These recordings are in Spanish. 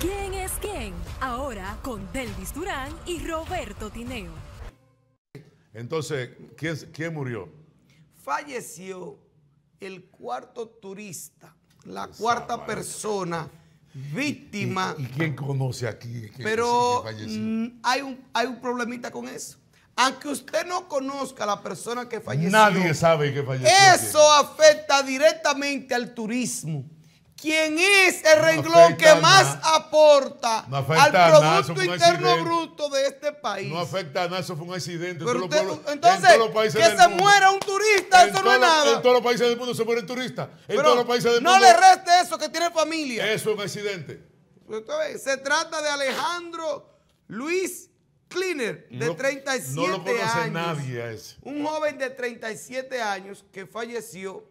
¿Quién es quién? Ahora con Delvis Durán y Roberto Tineo. Entonces, ¿quién, murió? Falleció el cuarto turista, la cuarta persona víctima. ¿Y, quién conoce aquí? pero mm, hay, un, hay un problemita con eso. Aunque usted no conozca a la persona que falleció. Nadie sabe que falleció. Eso afecta directamente al turismo. ¿Quién es el renglón que más aporta al Producto Interno Bruto de este país. No afecta a nada, eso fue un accidente. Pero entonces, que se muera un turista, eso no es nada. En todos los países del mundo se mueren turistas. En todos los países del no mundo. No le reste eso, que tiene familia. Eso es un accidente. Se trata de Alejandro Luis Kleiner, de 37 no lo conoce años. Nadie a ese. Un joven de 37 años que falleció,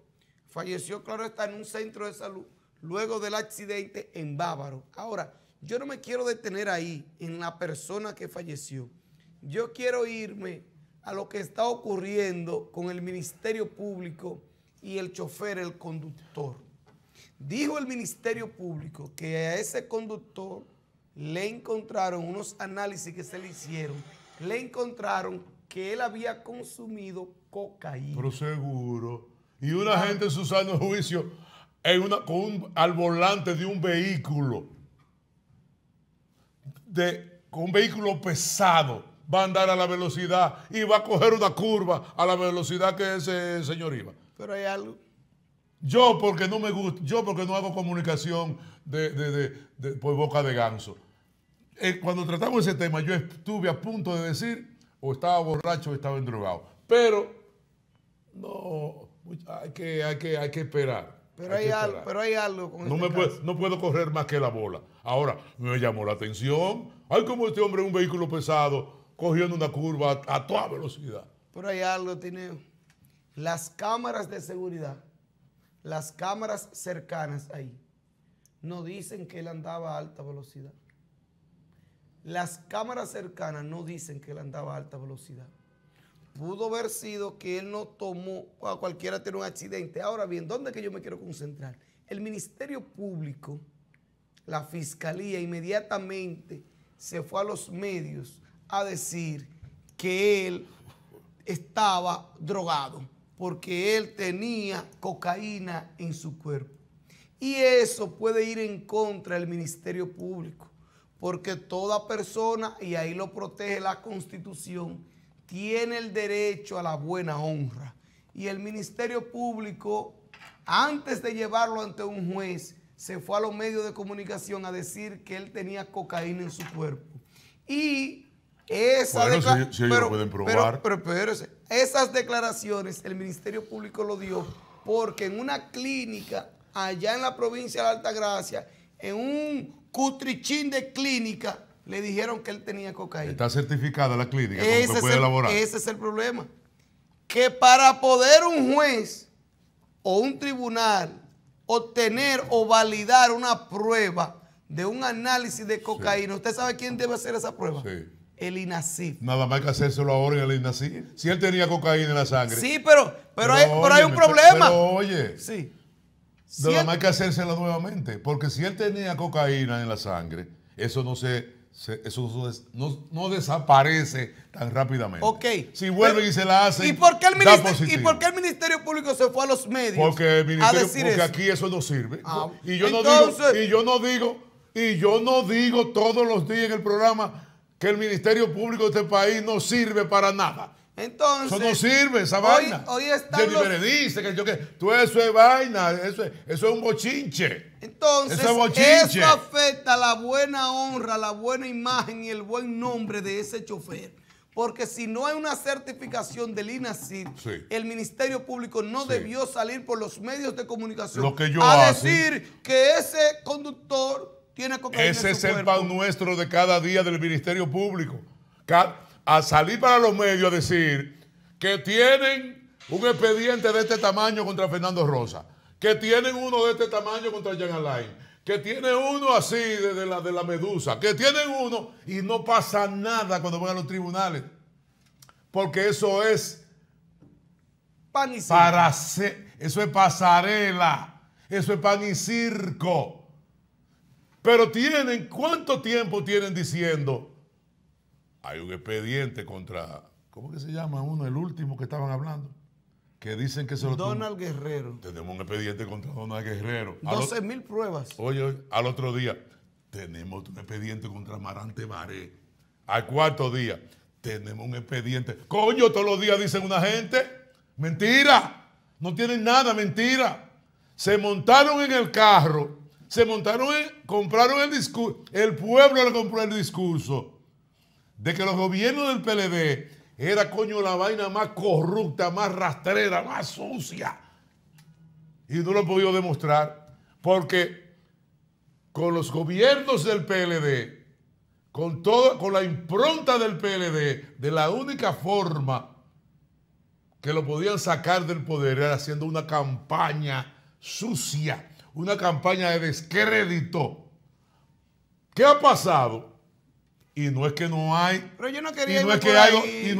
falleció, claro está, en un centro de salud luego del accidente en Bávaro. Ahora, yo no me quiero detener ahí, en la persona que falleció. Yo quiero irme a lo que está ocurriendo con el Ministerio Público y el chofer, el conductor. Dijo el Ministerio Público que a ese conductor le encontraron unos análisis que se le hicieron, le encontraron que él había consumido cocaína. Pero seguro. Y una gente en su sano juicio una, con al volante de un vehículo, de, con un vehículo pesado, va a andar a la velocidad y va a coger una curva a la velocidad que ese señor iba. Pero hay algo. Yo porque no me gusta, yo porque no hago comunicación de, por boca de ganso. Eh, cuando tratamos ese tema, yo estuve a punto de decir, o estaba borracho o estaba endrogado. Pero no, que, hay que, hay que esperar. Pero hay, algo, con no este me No puedo correr más que la bola. Ahora, me llamó la atención. Hay como este hombre en un vehículo pesado cogiendo una curva a, a toda velocidad. Pero hay algo, Tineo. Las cámaras de seguridad, las cámaras cercanas ahí, no dicen que él andaba a alta velocidad. Las cámaras cercanas no dicen que él andaba a alta velocidad pudo haber sido que él no tomó, a cualquiera tiene un accidente. Ahora bien, ¿dónde es que yo me quiero concentrar? El Ministerio Público, la Fiscalía, inmediatamente se fue a los medios a decir que él estaba drogado porque él tenía cocaína en su cuerpo. Y eso puede ir en contra del Ministerio Público, porque toda persona, y ahí lo protege la Constitución, tiene el derecho a la buena honra. Y el Ministerio Público, antes de llevarlo ante un juez, se fue a los medios de comunicación a decir que él tenía cocaína en su cuerpo. Y esa esas declaraciones el Ministerio Público lo dio porque en una clínica allá en la provincia de Altagracia, en un cutrichín de clínica, le dijeron que él tenía cocaína. Está certificada la clínica, ese puede elaborar. Ese es el problema. Que para poder un juez o un tribunal obtener o validar una prueba de un análisis de cocaína, ¿usted sabe quién debe hacer esa prueba? Sí. El INACIF. Nada más que hacérselo ahora en el INACI. Si él tenía cocaína en la sangre. Sí, pero, pero, hay, un problema. oye. Sí. Nada más que hacérselo nuevamente. Porque si él tenía cocaína en la sangre, eso no se eso no, desaparece tan rápidamente. Si vuelven y se la hacen. ¿Y por, qué el ministerio, Público se fue a los medios? Porque, porque aquí eso no sirve. Ah, y, yo no digo, y yo no digo, y yo no digo todos los días en el programa que el Ministerio Público de este país no sirve para nada. Entonces. Eso no sirve, esa hoy, vaina. Hoy Jennifer le dice que yo que. Tú eso es vaina, eso es, un bochinche. Entonces, eso, afecta la buena honra, la buena imagen y el buen nombre de ese chofer. Porque si no hay una certificación del INACID, el Ministerio Público no debió salir por los medios de comunicación a decir que ese conductor tiene cocaína Ese es el pan nuestro de cada día del Ministerio Público a salir para los medios a decir que tienen un expediente de este tamaño contra Fernando Rosa, que tienen uno de este tamaño contra Jean Alain, que tiene uno así de, la, de la medusa, que tienen uno y no pasa nada cuando van a los tribunales. Porque eso es pan y circo. eso es pasarela, eso es pan y circo. Pero tienen, ¿cuánto tiempo tienen diciendo hay un expediente contra, ¿cómo que se llama uno? El último que estaban hablando. Que dicen que se lo Donald Guerrero. Tenemos un expediente contra Donald Guerrero. 12 mil pruebas. Oye, al otro día, tenemos un expediente contra Marante Maré. Al cuarto día, tenemos un expediente. Coño, todos los días dicen una gente. Mentira. No tienen nada, mentira. Se montaron en el carro. Se montaron en, compraron el discurso. El pueblo le compró el discurso de que los gobiernos del PLD era coño la vaina más corrupta, más rastrera, más sucia. Y no lo he podido demostrar porque con los gobiernos del PLD, con, con la impronta del PLD, de la única forma que lo podían sacar del poder era haciendo una campaña sucia, una campaña de descrédito. ¿Qué ha pasado? Y no es que no hay. no, que hay, no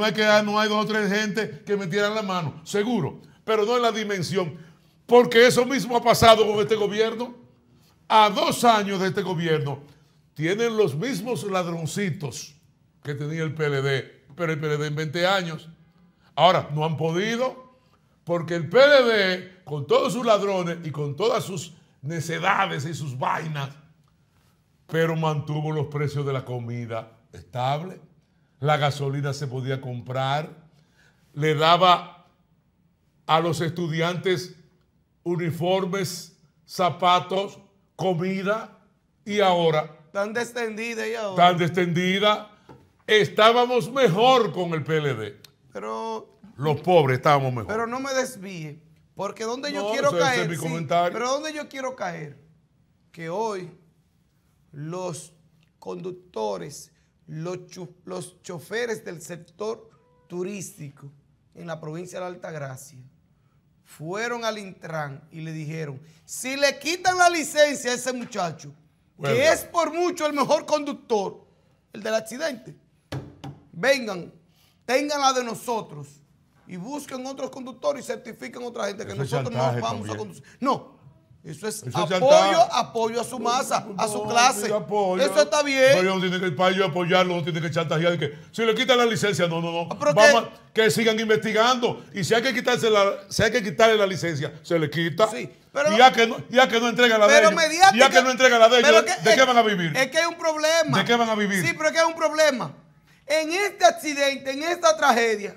es que no hay dos o tres gente que me la mano, seguro. Pero no en la dimensión. Porque eso mismo ha pasado con este gobierno. A dos años de este gobierno, tienen los mismos ladroncitos que tenía el PLD, pero el PLD en 20 años. Ahora, no han podido, porque el PLD, con todos sus ladrones y con todas sus necedades y sus vainas, pero mantuvo los precios de la comida estable, la gasolina se podía comprar, le daba a los estudiantes uniformes, zapatos, comida y ahora... Tan descendida y Tan descendida. Estábamos mejor con el PLD. Pero... Los pobres estábamos mejor. Pero no me desvíe, porque donde yo quiero caer... pero donde yo quiero caer, que hoy los conductores, los, los choferes del sector turístico en la provincia de la Altagracia fueron al Intran y le dijeron, si le quitan la licencia a ese muchacho, que es por mucho el mejor conductor, el del accidente, vengan, tengan la de nosotros y busquen otros conductores y certifiquen a otra gente que nosotros no vamos a conducir. No, eso es apoyo, apoyo a su masa, a su clase. Eso está bien. Pero no tiene que, para ellos apoyarlo, no tiene que chantajear. Que, si le quitan la licencia, no, no, no. Ah, Vamos, que... sigan investigando. Y si hay que quitarse la, si que quitarle la licencia, se le quita. Sí, pero, y ya que no, ya que no entrega la pero ya que no entrega la de ¿de qué van a vivir? Es que hay un problema. ¿De qué van a vivir? Sí, pero es que hay un problema. En este accidente, en esta tragedia,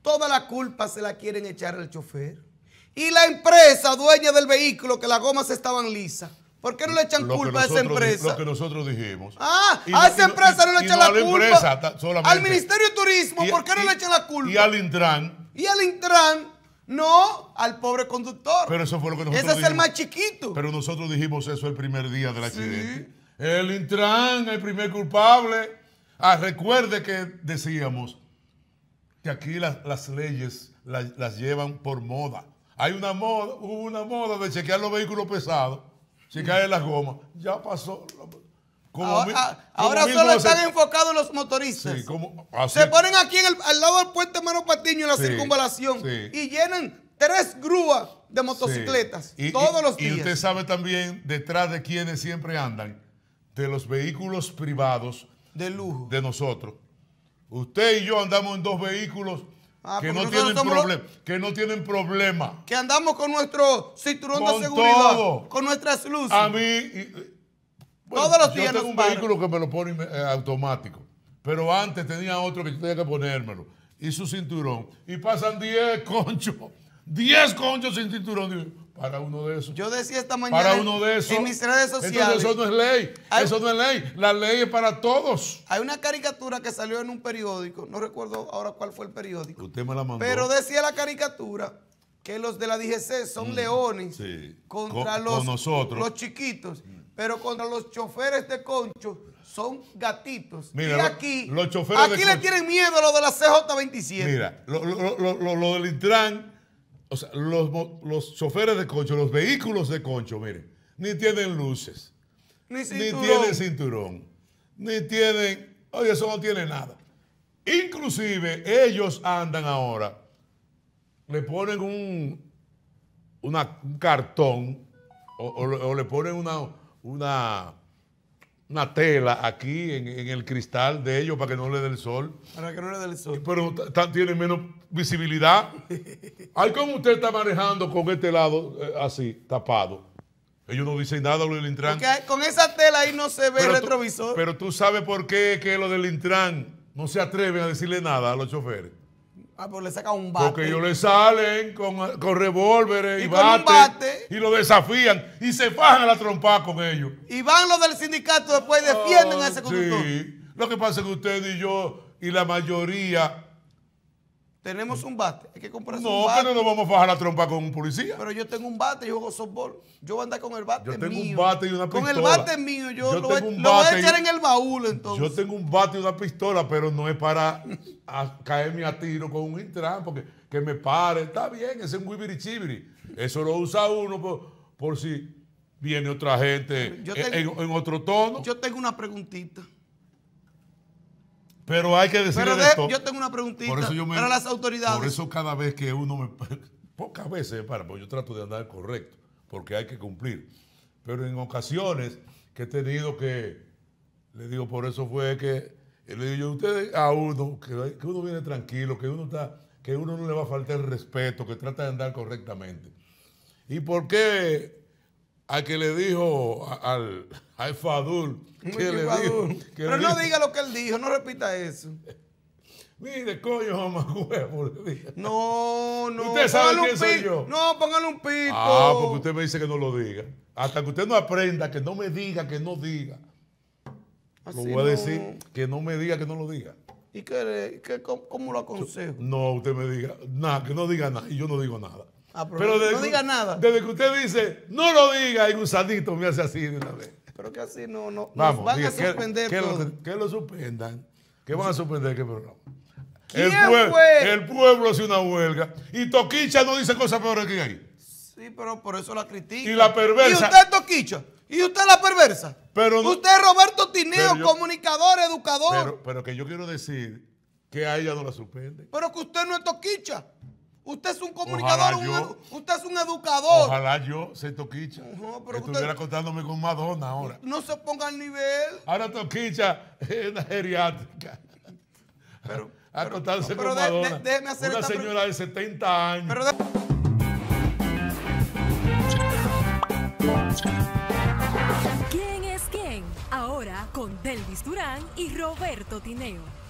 toda la culpa se la quieren echar al chofer. Y la empresa dueña del vehículo, que las gomas estaban lisas. ¿Por qué no le echan culpa a esa empresa? Lo que nosotros dijimos. Ah, a esa empresa no le echan la, culpa. Empresa, solamente. Al Ministerio de Turismo, ¿por qué no le echan la culpa? Y al Intran. Y al Intran, no, al pobre conductor. Pero eso fue lo que nosotros Ese es el más chiquito. Pero nosotros dijimos eso el primer día del accidente. El Intran, el primer culpable. Ah, recuerde que decíamos que aquí las, leyes las llevan por moda. Hay una moda, hubo una moda de chequear los vehículos pesados, chequear las gomas. Ya pasó. ahora, ah, solo están enfocados los motoristas. Se ponen aquí al lado del puente Mano Patiño en la circunvalación y llenan tres grúas de motocicletas y, todos los días. Y usted sabe también detrás de quiénes siempre andan, de los vehículos privados de lujo de nosotros. Usted y yo andamos en dos vehículos Ah, que, no tienen problema, que no tienen problema. Que andamos con nuestro cinturón de seguridad. Con nuestras luces. A mí. Todos los días. Yo tengo un vehículo que me lo pone eh, automático. Pero antes tenía otro que tenía que ponérmelo. Y su cinturón. Y pasan 10 conchos. 10 conchos sin cinturón. Para uno de esos. Yo decía esta mañana. Para uno de esos. En mis redes sociales. eso no es ley. eso no es ley. La ley es para todos. Hay una caricatura que salió en un periódico. No recuerdo ahora cuál fue el periódico. Usted me la mandó. Pero decía la caricatura que los de la DGC son mm, leones contra los, los chiquitos. Pero contra los choferes de conchos son gatitos. Mira, aquí, los aquí le tienen miedo a los de la CJ27. Mira, lo, lo, del Intran o sea, los, choferes de concho, los vehículos de concho, miren, ni tienen luces, ni, tienen cinturón, ni tienen, oye, eso no tiene nada. Inclusive ellos andan ahora, le ponen un, cartón o, o, le ponen una, una, una tela aquí en, el cristal de ellos para que no le dé el sol. Para que no le dé el sol. Pero tienen menos visibilidad. Ay, ¿cómo usted está manejando con este lado eh, así, tapado? Ellos no dicen nada lo del Intran. con esa tela ahí no se ve el retrovisor. pero tú sabes por qué que lo del Intran no se atreven a decirle nada a los choferes. Ah, pues le saca un bate. Porque ellos le salen con, con revólveres y, Un bate y lo desafían y se fajan a la trompa con ellos. Y van los del sindicato después y defienden a ese ah, conductor. Sí. Lo que pasa es que usted y yo y la mayoría. Tenemos un bate, hay que comprar no, un No, pero no vamos a fajar la trompa con un policía. Pero yo tengo un bate, yo juego softball. Yo voy a andar con el bate mío. Yo tengo un bate y una pistola. Con el bate mío, yo, lo, voy, a echar en el baúl entonces. Yo tengo un bate y una pistola, pero no es para caerme a tiro con un intran, porque que me pare. Está bien, ese es un wibiri eso lo usa uno por, si viene otra gente en, otro tono. Yo tengo una preguntita. Pero hay que decirle Yo tengo una preguntita para las autoridades. Por eso cada vez que uno me... Pocas veces, para, porque yo trato de andar correcto, porque hay que cumplir. Pero en ocasiones que he tenido que... Le digo, por eso fue que... Le digo yo, ustedes a uno, que, uno viene tranquilo, que uno está... Que uno no le va a faltar el respeto, que trata de andar correctamente. ¿Y por qué al que le dijo al, al Fadul? Que le Dijo, Pero no diga lo que él dijo, no repita eso. Mire, coño, mamá No, no. Usted sabe que soy No, póngale un pico. Ah, porque usted me dice que no lo diga. Hasta que usted no aprenda, que no me diga, que no diga. Así lo voy a decir, que no me diga, que no lo diga. ¿Y qué, qué cómo, lo aconsejo? No, usted me diga, nada, que no diga nada. Y yo no digo nada. Ah, pero desde, no diga nada. Desde que usted dice, no lo diga, y gusadito, me hace así de una vez. Pero que así no, no. Vamos, van a suspender. Que, que, lo, suspendan. que van a suspender? ¿Qué programa? El, fue? el, pueblo hace una huelga. Y Toquicha no dice cosas peores que ahí. Sí, pero por eso la critica. Y la perversa. ¿Y usted Toquicha? ¿Y usted la perversa? Pero usted es Roberto Tineo, comunicador, educador. Pero, pero, que yo quiero decir que a ella no la suspende. Pero que usted no es Toquicha. Usted es un comunicador, usted es un educador. Ojalá yo, se Toquicha, no, pero estuviera contándome con Madonna ahora. No se ponga al nivel. Ahora Toquicha es una geriátrica. Pero, a con déjeme hacer Una señora de 70 años. ¿Quién es quién? Ahora con Delvis Durán y Roberto Tineo.